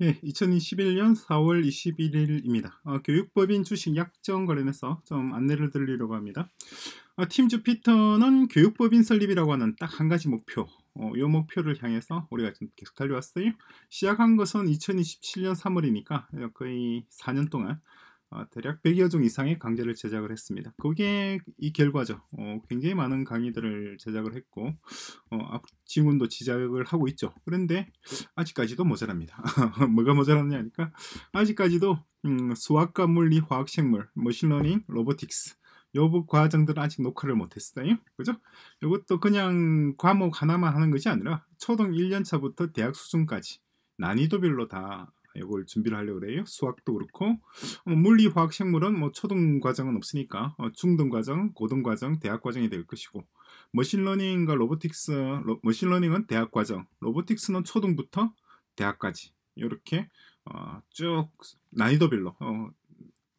예, 2021년 4월 21일입니다. 아, 교육법인 주식 약정 관련해서 좀 안내를 드리려고 합니다. 아, 팀 주피터는 교육법인 설립이라고 하는 딱 한 가지 목표 어, 이 목표를 향해서 우리가 지 계속 달려왔어요. 시작한 것은 2027년 3월이니까 거의 4년 동안 아, 대략 100여 종 이상의 강좌를 제작을 했습니다. 그게 이 결과죠. 어, 굉장히 많은 강의들을 제작을 했고 어, 지금도 제작을 하고 있죠. 그런데 아직까지도 모자랍니다. 뭐가 모자랍냐 하니까 아직까지도 음, 수학과 물리, 화학, 생물, 머신러닝, 로보틱스 요부 과정들은 아직 녹화를 못했어요. 그죠? 이것도 그냥 과목 하나만 하는 것이 아니라 초등 1년차부터 대학 수준까지 난이도별로 다 이걸 준비를 하려고 그래요. 수학도 그렇고 어, 물리, 화학, 생물은 뭐 초등 과정은 없으니까 어, 중등 과정, 고등 과정, 대학 과정이 될 것이고 머신러닝과 로보틱스, 로, 머신러닝은 대학 과정, 로보틱스는 초등부터 대학까지 이렇게 어, 쭉 난이도별로 어,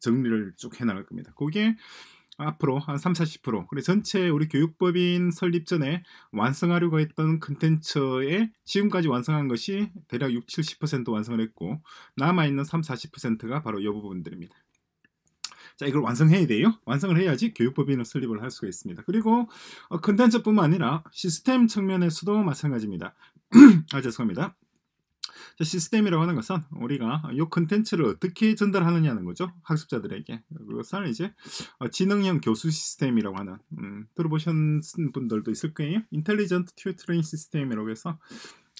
정리를 쭉 해나갈 겁니다. 그게 앞으로 한 3, 40%그리고 전체 우리 교육법인 설립 전에 완성하려고 했던 컨텐츠에 지금까지 완성한 것이 대략 6, 70% 완성을 했고 남아있는 3, 40%가 바로 이 부분들입니다. 자 이걸 완성해야 돼요. 완성을 해야지 교육법인을 설립을 할 수가 있습니다. 그리고 어, 컨텐츠뿐만 아니라 시스템 측면에서도 마찬가지입니다. 아 죄송합니다. 시스템이라고 하는 것은 우리가 이 컨텐츠를 어떻게 전달하느냐는 거죠. 학습자들에게. 그것을 이제 어, 지능형 교수 시스템이라고 하는 음, 들어보신 분들도 있을 거예요. 인텔리전트 튜터링 시스템이라고 해서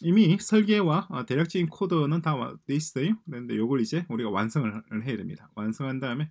이미 설계와 어, 대략적인 코드는 다돼 있어요. 그런데 이걸 이제 우리가 완성을 해야 됩니다. 완성한 다음에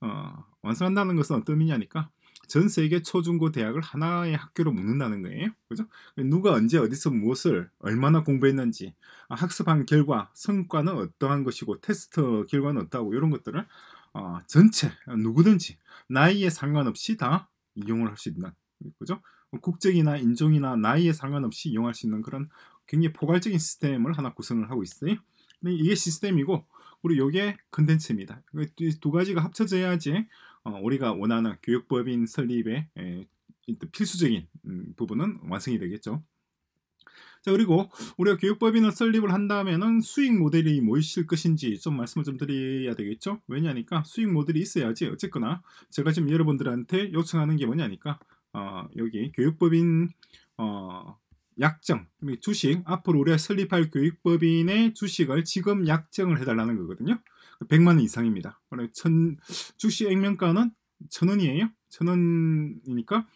어, 완성한다는 것은 어떤 의미냐니까 전 세계 초중고 대학을 하나의 학교로 묶는다는 거예요. 그죠? 누가 언제 어디서 무엇을 얼마나 공부했는지 아, 학습한 결과 성과는 어떠한 것이고 테스트 결과는 어떠하고 이런 것들을 어, 전체 누구든지 나이에 상관없이 다 이용을 할 수 있는 그죠? 국적이나 인종이나 나이에 상관없이 이용할 수 있는 그런 굉장히 포괄적인 시스템을 하나 구성을 하고 있어요. 이게 시스템이고 그리고이게 컨텐츠입니다. 두 가지가 합쳐져야지 어, 우리가 원하는 교육법인 설립의 필수적인 음, 부분은 완성이 되겠죠. 자 그리고 우리가 교육법인을 설립을 한다면은 수익 모델이 무엇일 뭐 것인지 좀 말씀을 좀 드려야 되겠죠. 왜냐니까 수익 모델이 있어야지 어쨌거나 제가 지금 여러분들한테 요청하는 게 뭐냐니까 어, 여기 교육법인 어, 약정, 주식 앞으로 우리가 설립할 교육법인의 주식을 지금 약정을 해달라는 거거든요. 100만 원 이상입니다. 천, 주식 액면가는 1 0 0 0 원이에요. 1 0 0 0 원이니까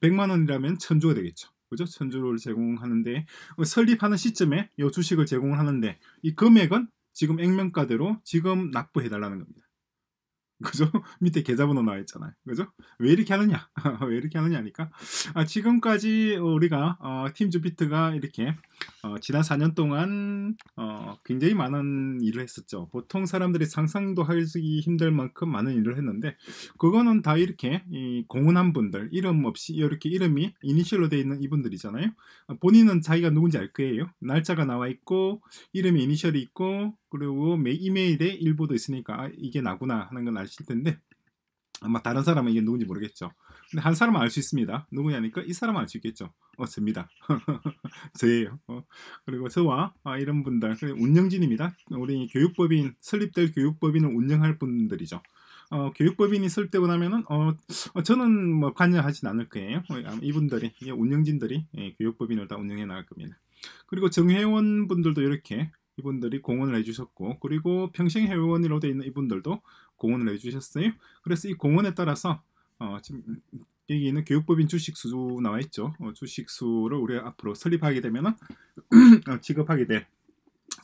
100만 원이라면 1 0 0 0조가 되겠죠. 그죠? 0조를 제공하는데 어, 설립하는 시점에 이 주식을 제공하는데 이 금액은 지금 액면가대로 지금 납부해 달라는 겁니다. 그죠? 밑에 계좌번호 나와 있잖아요. 그죠? 왜 이렇게 하느냐? 왜 이렇게 하느냐니까. 아, 지금까지 우리가 어, 팀 주피트가 이렇게 어, 지난 4년 동안 어, 굉장히 많은 일을 했었죠. 보통 사람들이 상상도 하기 힘들 만큼 많은 일을 했는데 그거는 다 이렇게 공헌한 분들 이름 없이 이렇게 이름이 이니셜로 되어 있는 이분들이잖아요. 본인은 자기가 누군지 알 거예요. 날짜가 나와 있고 이름이 이니셜이 있고 그리고 메, 이메일에 일부도 있으니까 아, 이게 나구나 하는 건 아실 텐데 아마 다른 사람은 이게 누군지 모르겠죠. 근데 한 사람은 알 수 있습니다. 누구냐니까 이 사람은 알 수 있겠죠. 없습니다. 저예요. 어, 그리고 저와 아, 이런 분들, 운영진입니다. 우리 교육법인, 설립될 교육법인을 운영할 분들이죠. 어, 교육법인이 설득고나면은 어, 어, 저는 뭐 관여하진 않을 거예요. 이분들이 운영진들이 예, 교육법인을 다 운영해 나갈 겁니다. 그리고 정회원 분들도 이렇게 이분들이 공헌을 해주셨고 그리고 평생 회원으로 되어 있는 이분들도 공헌을 해주셨어요. 그래서 이 공헌에 따라서 어, 지금 여기는 교육법인 주식수 나와 있죠. 어, 주식수를 우리가 앞으로 설립하게 되면 어, 지급하게 될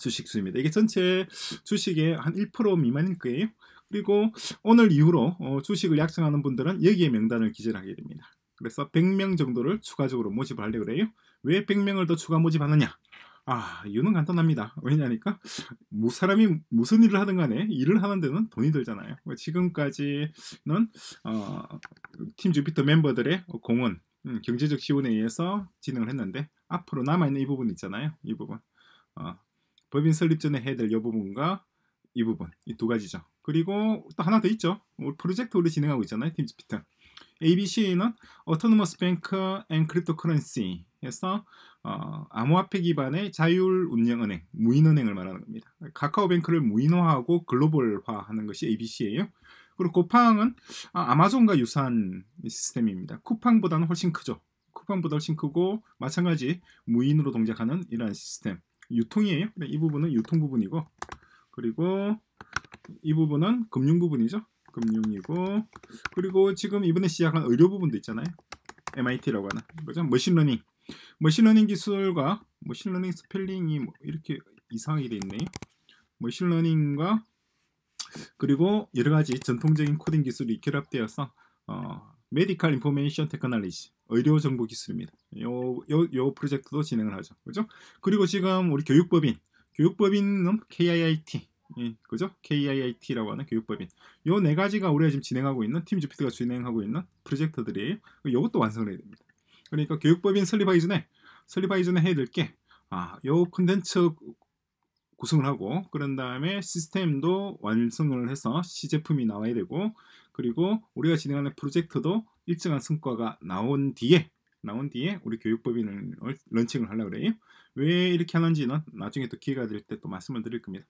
주식수입니다. 이게 전체 주식의 한 1% 미만일 거예요. 그리고 오늘 이후로 어, 주식을 약정하는 분들은 여기에 명단을 기재를 하게 됩니다. 그래서 100명 정도를 추가적으로 모집 하려고 그래요. 왜 100명을 더 추가 모집하느냐? 아, 이유는 간단합니다. 왜냐니까 뭐 사람이 무슨 일을 하든 간에 일을 하는 데는 돈이 들잖아요. 뭐 지금까지는 어, 팀 주피터 멤버들의 공은 음, 경제적 지원에 의해서 진행을 했는데 앞으로 남아있는 이 부분 있잖아요. 이 부분. 어, 법인 설립 전에 해야 될 이 부분과 이 부분, 이 두 가지죠. 그리고 또 하나 더 있죠. 프로젝트 우리 진행하고 있잖아요. 팀 주피터. ABC는 Autonomous Bank and Cryptocurrency 해서 어, 암호화폐 기반의 자율 운영은행, 무인은행을 말하는 겁니다. 카카오뱅크를 무인화하고 글로벌화하는 것이 ABC예요. 그리고 쿠팡은 아, 마존과 유사한 시스템입니다. 쿠팡보다는 훨씬 크죠. 쿠팡보다 훨씬 크고 마찬가지 무인으로 동작하는 이러한 시스템. 유통이에요. 이 부분은 유통 부분이고 그리고 이 부분은 금융 부분이죠. 금융이고 그리고 지금 이번에 시작한 의료 부분도 있잖아요. MIT라고 하는 거죠. 머신러닝 머신러닝 뭐 기술과 머신러닝 뭐 스펠링이 뭐 이렇게 이상하게 돼 있네요. 머신러닝과 뭐 그리고 여러 가지 전통적인 코딩 기술이 결합되어서 어, 메디컬 인포메이션 테크놀리지 의료 정보 기술입니다. 요, 요, 요 프로젝트도 진행을 하죠. 그죠? 그리고 지금 우리 교육법인 교육법인은 KIIT 예, 그죠? KIIT라고 하는 교육법인 요 네 가지가 우리가 지금 진행하고 있는 팀 주피트가 진행하고 있는 프로젝트들이에요. 이것도 완성을 해야 됩니다. 그러니까 교육법인 설립하기 전에 설립하기 전에 해야 될 게 아, 요 콘텐츠 구성을 하고 그런 다음에 시스템도 완성을 해서 시제품이 나와야 되고 그리고 우리가 진행하는 프로젝트도 일정한 성과가 나온 뒤에 나온 뒤에 우리 교육법인을 런칭을 하려고 그래요. 왜 이렇게 하는지는 나중에 또 기회가 될 때 또 말씀을 드릴 겁니다.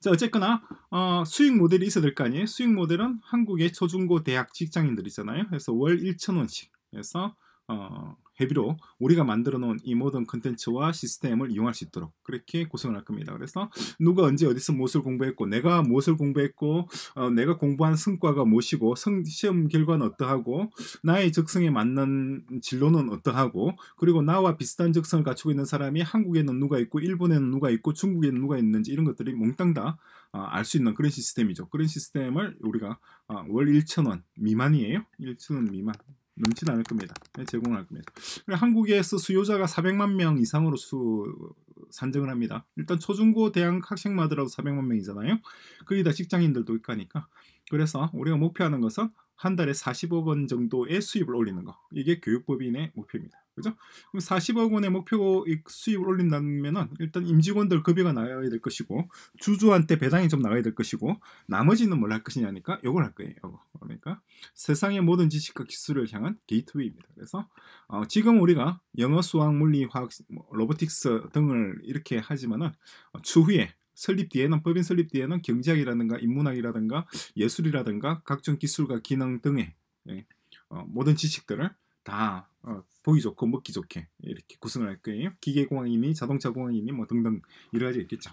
자 어쨌거나 어, 수익 모델이 있어야 될 거 아니에요. 수익 모델은 한국의 초중고 대학 직장인들 이잖아요 그래서 월 1천 원씩 해서 어, 회비로 우리가 만들어 놓은 이 모든 컨텐츠와 시스템을 이용할 수 있도록 그렇게 구성을 할 겁니다. 그래서 누가 언제 어디서 무엇을 공부했고 내가 무엇을 공부했고 어, 내가 공부한 성과가 무엇이고 성, 시험 결과는 어떠하고 나의 적성에 맞는 진로는 어떠하고 그리고 나와 비슷한 적성을 갖추고 있는 사람이 한국에는 누가 있고 일본에는 누가 있고 중국에는 누가 있는지 이런 것들이 몽땅 다 어, 알 수 있는 그런 시스템이죠. 그런 시스템을 우리가 어, 월 1천원 미만이에요. 1천원 미만 넘지는 않을 겁니다. 네, 제공할 겁니다. 한국에서 수요자가 400만 명 이상으로 수, 산정을 합니다. 일단 초중고 대학 학생마다라도 400만 명이잖아요. 거기다 직장인들도 있고 니까 그래서 우리가 목표하는 것은 한 달에 40억 원 정도의 수입을 올리는 거. 이게 교육법인의 목표입니다. 그죠? 그럼 40억 원의 목표 수입을 올린다면은 일단 임직원들 급여가 나가야 될 것이고 주주한테 배당이 좀 나가야 될 것이고 나머지는 뭘 할 것이냐니까 요걸 할 거예요. 그러니까 세상의 모든 지식과 기술을 향한 게이트웨이입니다. 그래서 어, 지금 우리가 영어, 수학, 물리, 화학, 뭐, 로보틱스 등을 이렇게 하지만은 어, 추후에 설립 뒤에는 법인 설립 뒤에는 경제학이라든가 인문학이라든가 예술이라든가 각종 기술과 기능 등의 예, 어, 모든 지식들을 다 어, 보기 좋고 먹기 좋게 이렇게 구성을 할 거예요. 기계 공학이니 자동차 공학이니 뭐 등등 여러 가지 있겠죠.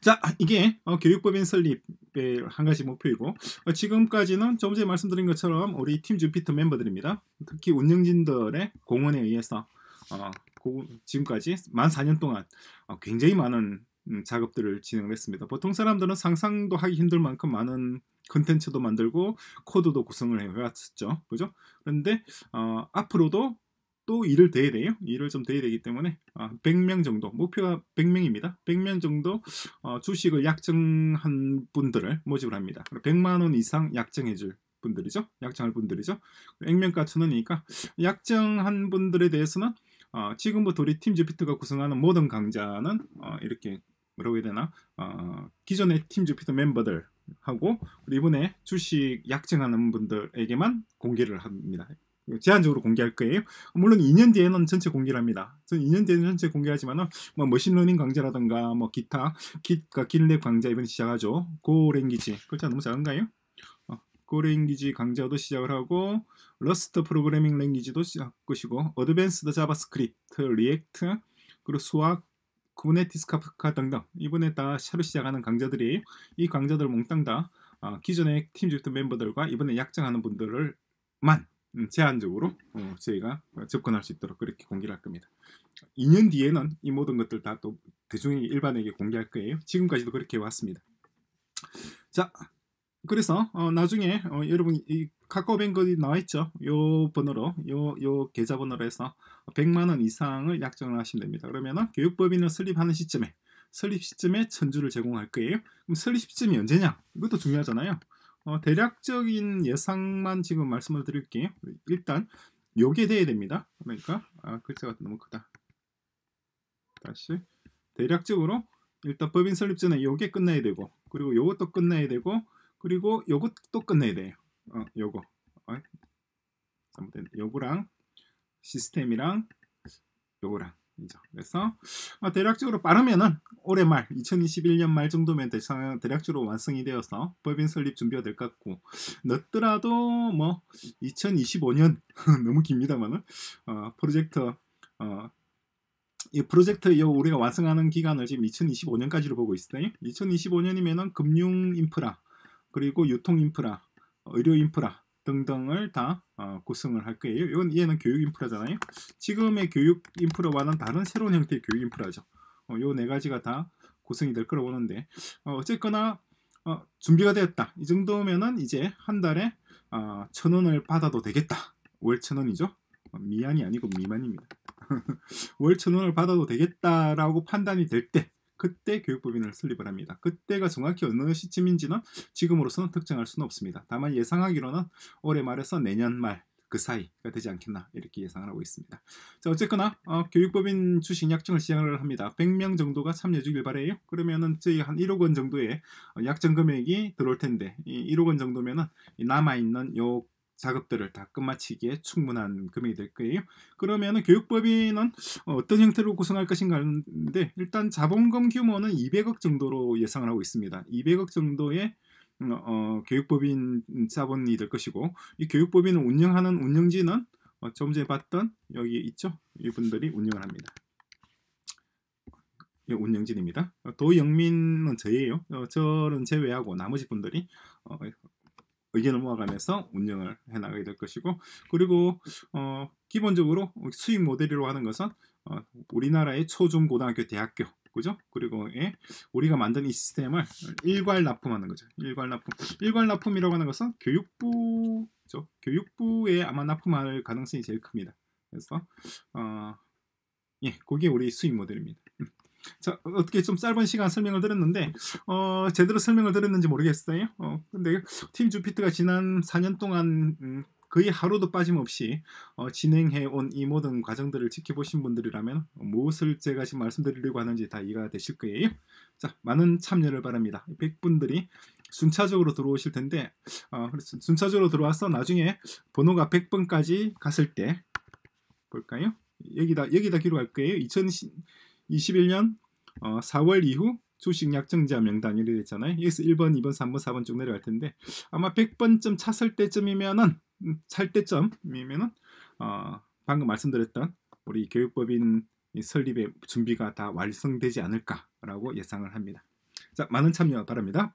자 이게 어, 교육법인 설립의 한 가지 목표이고 어, 지금까지는 조금 전에 말씀드린 것처럼 우리 팀 주피터 멤버들입니다. 특히 운영진들의 공헌에 의해서 어, 고, 지금까지 만 4년 동안 어, 굉장히 많은 음, 작업들을 진행했습니다. 을 보통 사람들은 상상도 하기 힘들 만큼 많은 컨텐츠도 만들고 코드도 구성을 해왔었죠. 그죠? 그런데 어, 앞으로도 또 일을 돼야 돼요. 일을 좀 돼야 되기 때문에 아, 100명 정도 목표가 100명입니다. 100명 정도 어, 주식을 약정한 분들을 모집을 합니다. 100만 원 이상 약정해줄 분들이죠. 약정할 분들이죠. 액면가 천원이니까 약정한 분들에 대해서는 어, 지금부터 우리 팀즈피트가 구성하는 모든 강좌는 어, 이렇게 뭐라고 해야 되나 어, 기존의 팀즈피트 멤버들 하고 이번에 주식 약정하는 분들에게만 공개를 합니다. 제한적으로 공개할 거예요. 물론 2년 뒤에는 전체 공개를 합니다. 저는 2년 뒤에는 전체 공개하지만은 뭐 머신러닝 강좌라든가 뭐 기타 기타 길랩 강좌 이번에 시작하죠. 고랭귀지 글자 너무 작은가요? 어, 고랭귀지 강좌도 시작을 하고 러스트 프로그래밍 랭귀지도 시작 하고 어드밴스드 자바스크립트, 리액트 그리고 수학 쿠버네티스 카프카 등등 이번에 다 새로 시작하는 강좌들이 이 강좌들 몽땅 다 어, 기존의 팀즈부터 멤버들과 이번에 약정하는 분들을만 음, 제한적으로 어, 저희가 접근할 수 있도록 그렇게 공개를 할 겁니다. 2년 뒤에는 이 모든 것들 다 또대중에 일반에게 공개할 거예요. 지금까지도 그렇게 왔습니다. 자, 그래서 어, 나중에 어, 여러분 이 카카오뱅크에 나와 있죠. 요 번호로 요요 계좌 번호로 해서 100만 원 이상을 약정을 하시면 됩니다. 그러면 교육법인을 설립하는 시점에 설립 시점에 천주를 제공할 거예요. 그럼 설립 시점이 언제냐? 이것도 중요하잖아요. 어, 대략적인 예상만 지금 말씀을 드릴게요. 일단 요게 돼야 됩니다. 그러니까 아, 글자가 너무 크다. 다시 대략적으로 일단 법인 설립 전에 요게 끝나야 되고 그리고 요것도 끝나야 되고 그리고 요것도 끝내야 돼요. 어, 요거. 어, 잘못된 요거랑 시스템이랑 요거랑 이죠. 그래서 어, 대략적으로 빠르면은 올해 말 2021년 말 정도면 대상, 대략적으로 완성이 되어서 법인 설립 준비가 될 것 같고 늦더라도 뭐 2025년 너무 깁니다만은 어, 프로젝트 어, 이 프로젝트 요 우리가 완성하는 기간을 지금 2025년까지로 보고 있어요. 2025년이면은 금융 인프라 그리고 유통 인프라, 어, 의료 인프라 등등을 다 구성을 어, 할 거예요. 이건 얘는 교육 인프라잖아요. 지금의 교육 인프라와는 다른 새로운 형태의 교육 인프라죠. 어, 요네 가지가 다 구성이 될 거라고 보는데 어, 쨌거나 준비가 되었다. 이 정도면은 이제 한 달에 천 원을 받아도 되겠다. 월천 원이죠. 미안이 아니고 미만입니다. 월천 원을 받아도 되겠다라고 판단이 될때 그때 교육법인을 설립을 합니다. 그때가 정확히 어느 시점인지는 지금으로서는 특정할 수는 없습니다. 다만 예상하기로는 올해 말에서 내년 말 그 사이가 되지 않겠나 이렇게 예상을 하고 있습니다. 자 어쨌거나 어, 교육법인 주식 약정을 시행을 합니다. 100명 정도가 참여주길 바래요. 그러면은 저희 한 1억 원 정도의 어, 약정 금액이 들어올 텐데 이 1억 원 정도면은 남아 있는 요 작업들을 다 끝마치기에 충분한 금액이 될 거예요. 그러면 교육법인은 어떤 형태로 구성할 것인가 하는데 일단 자본금 규모는 200억 정도로 예상을 하고 있습니다. 200억 정도의 어, 교육법인 자본이 될 것이고 이 교육법인을 운영하는 운영진은 어, 조금 전에 봤던 여기 있죠? 이분들이 운영을 합니다. 예, 운영진입니다. 어, 도영민은 저예요. 어, 저는 제외하고 나머지 분들이 어, 의견을 모아가면서 운영을 해나가게 될 것이고 그리고 어, 기본적으로 수입 모델이라고 하는 것은 어, 우리나라의 초중 고등학교 대학교 그죠? 그리고 예, 우리가 만든 이 시스템을 일괄 납품하는 거죠. 일괄 납품. 일괄 납품이라고 하는 것은 교육부죠. 교육부에 아마 납품할 가능성이 제일 큽니다. 그래서 어, 예, 그게 우리 수입 모델입니다. 자, 어떻게 좀 짧은 시간 설명을 드렸는데 어, 제대로 설명을 드렸는지 모르겠어요. 어, 근데 팀 주피트가 지난 4년 동안 음, 거의 하루도 빠짐없이 어, 진행해 온 이 모든 과정들을 지켜보신 분들이라면 무엇을 제가 지금 말씀드리려고 하는지 다 이해가 되실 거예요. 자, 많은 참여를 바랍니다. 100분들이 순차적으로 들어오실 텐데 어, 순차적으로 들어와서 나중에 번호가 100번까지 갔을 때 볼까요? 여기다 여기다 기록할 거예요. 2010, 21년 어, 4월 이후 주식 약정자 명단이 이 됐잖아요. 여기서 1번, 2번, 3번, 4번 쭉 내려갈 텐데 아마 100번쯤 차설 때쯤이면은 음, 찰 때쯤이면은 어, 방금 말씀드렸던 우리 교육법인 설립의 준비가 다 완성되지 않을까라고 예상을 합니다. 자, 많은 참여 바랍니다.